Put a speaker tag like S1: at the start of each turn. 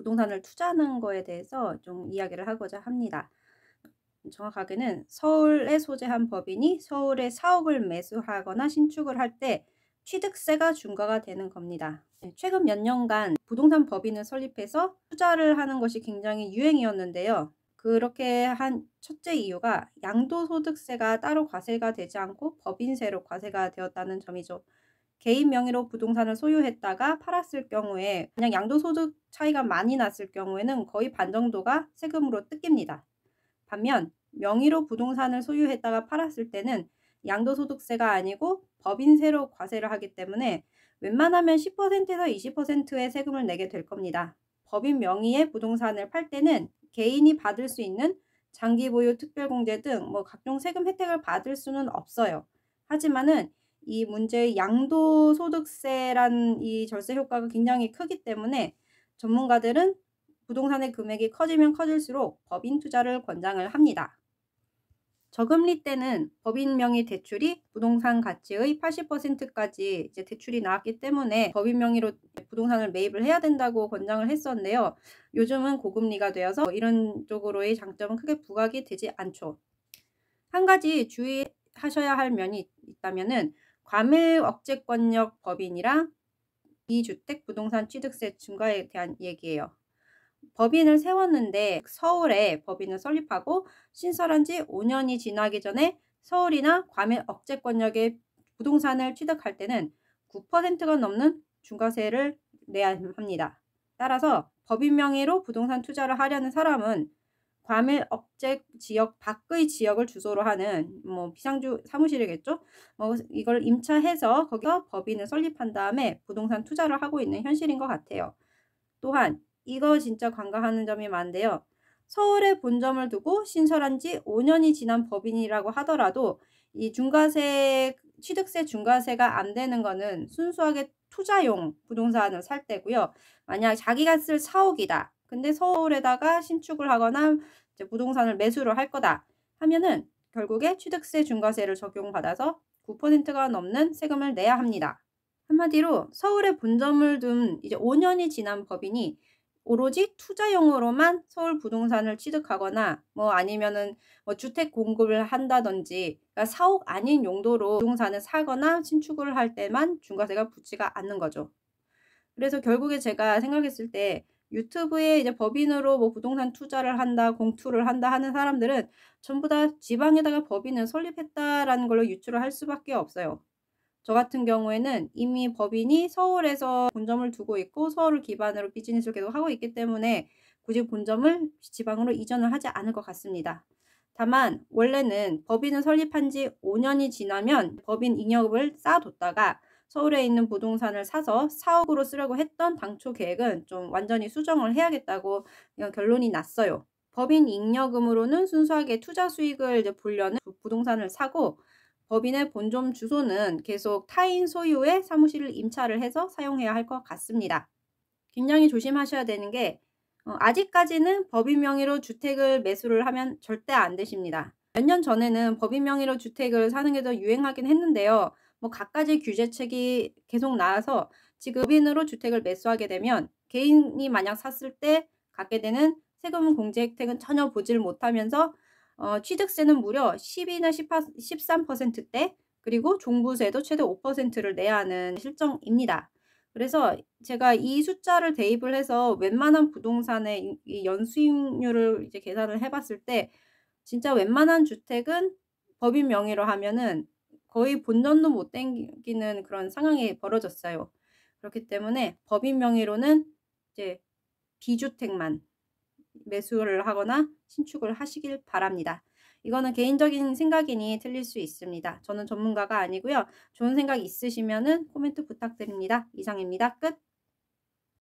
S1: 부동산을 투자하는 거에 대해서 좀 이야기를 하고자 합니다. 정확하게는 서울에 소재한 법인이 서울에사업을 매수하거나 신축을 할 때 취득세가 중과가 되는 겁니다. 네, 최근 몇 년간 부동산 법인을 설립해서 투자를 하는 것이 굉장히 유행이었는데요. 그렇게 한 첫째 이유가 양도소득세가 따로 과세가 되지 않고 법인세로 과세가 되었다는 점이죠. 개인 명의로 부동산을 소유했다가 팔았을 경우에 그냥 양도소득 차이가 많이 났을 경우에는 거의 반 정도가 세금으로 뜯깁니다. 반면 명의로 부동산을 소유했다가 팔았을 때는 양도소득세가 아니고 법인세로 과세를 하기 때문에 웬만하면 10%에서 20%의 세금을 내게 될 겁니다. 법인 명의의 부동산을 팔 때는 개인이 받을 수 있는 장기 보유 특별공제 등 뭐 각종 세금 혜택을 받을 수는 없어요. 하지만은 이 문제의 양도소득세란 이 절세 효과가 굉장히 크기 때문에 전문가들은 부동산의 금액이 커지면 커질수록 법인 투자를 권장을 합니다. 저금리 때는 법인 명의 대출이 부동산 가치의 80%까지 이제 대출이 나왔기 때문에 법인 명의로 부동산을 매입을 해야 된다고 권장을 했었는데요. 요즘은 고금리가 되어서 이런 쪽으로의 장점은 크게 부각이 되지 않죠. 한 가지 주의하셔야 할 면이 있다면은 과밀 억제권역법인이랑이 주택 부동산 취득세 증가에 대한 얘기예요. 법인을 세웠는데 서울에 법인을 설립하고 신설한 지 5년이 지나기 전에 서울이나 과밀 억제권역의 부동산을 취득할 때는 9%가 넘는 중과세를 내야 합니다. 따라서 법인 명의로 부동산 투자를 하려는 사람은 괌의 억제 지역 밖의 지역을 주소로 하는 뭐 비상주 사무실이겠죠. 뭐 이걸 임차해서 거기서 법인을 설립한 다음에 부동산 투자를 하고 있는 현실인 것 같아요. 또한 이거 진짜 관과하는 점이 많은데요. 서울에 본점을 두고 신설한 지 5년이 지난 법인이라고 하더라도 이 중과세 취득세 중과세가 안 되는 거는 순수하게 투자용 부동산을 살 때고요. 만약 자기가 쓸 사옥이다. 근데 서울에다가 신축을 하거나 부동산을 매수를 할 거다 하면은 결국에 취득세 중과세를 적용받아서 9%가 넘는 세금을 내야 합니다. 한마디로 서울에 본점을 둔 이제 5년이 지난 법인이 오로지 투자용으로만 서울 부동산을 취득하거나 뭐 아니면은 뭐 주택 공급을 한다든지 그러니까 사옥 아닌 용도로 부동산을 사거나 신축을 할 때만 중과세가 붙지가 않는 거죠. 그래서 결국에 제가 생각했을 때 유튜브에 이제 법인으로 뭐 부동산 투자를 한다, 공투를 한다 하는 사람들은 전부 다 지방에다가 법인을 설립했다라는 걸로 유출을 할 수밖에 없어요. 저 같은 경우에는 이미 법인이 서울에서 본점을 두고 있고 서울을 기반으로 비즈니스를 계속 하고 있기 때문에 굳이 본점을 지방으로 이전을 하지 않을 것 같습니다. 다만 원래는 법인을 설립한 지 5년이 지나면 법인 인력을 쌓아뒀다가 서울에 있는 부동산을 사서 사옥으로 쓰려고 했던 당초 계획은 좀 완전히 수정을 해야겠다고 결론이 났어요. 법인 잉여금으로는 순수하게 투자 수익을 이제 보려는 부동산을 사고 법인의 본점 주소는 계속 타인 소유의 사무실을 임차를 해서 사용해야 할 것 같습니다. 굉장히 조심하셔야 되는 게 어, 아직까지는 법인 명의로 주택을 매수를 하면 절대 안 되십니다. 몇 년 전에는 법인 명의로 주택을 사는 게 더 유행하긴 했는데요. 뭐 갖가지 규제책이 계속 나와서 지금 인으로 주택을 매수하게 되면 개인이 만약 샀을 때 갖게 되는 세금 공제 혜택은 전혀 보질 못하면서 어, 취득세는 무려 12나 1 3대 그리고 종부세도 최대 5%를 내야 하는 실정입니다. 그래서 제가 이 숫자를 대입을 해서 웬만한 부동산의 연수익률을 이제 계산을 해봤을 때 진짜 웬만한 주택은 법인 명의로 하면은 거의 본전도 못 땡기는 그런 상황이 벌어졌어요. 그렇기 때문에 법인 명의로는 이제 비주택만 매수를 하거나 신축을 하시길 바랍니다. 이거는 개인적인 생각이니 틀릴 수 있습니다. 저는 전문가가 아니고요. 좋은 생각 있으시면 코멘트 부탁드립니다. 이상입니다. 끝.